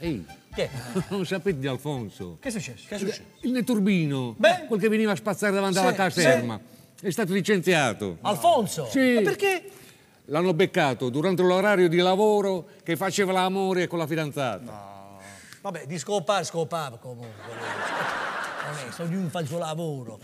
Ehi. Che? Non sapete di Alfonso. Che è successo? Che è successo? Il Neturbino. Beh? Quel che veniva a spazzare davanti alla caserma. È stato licenziato. Alfonso? Sì. Ma perché? L'hanno beccato durante l'orario di lavoro che faceva l'amore con la fidanzata. No. Vabbè, di scopare, scopare comunque. Onesto, ognuno fa il suo lavoro.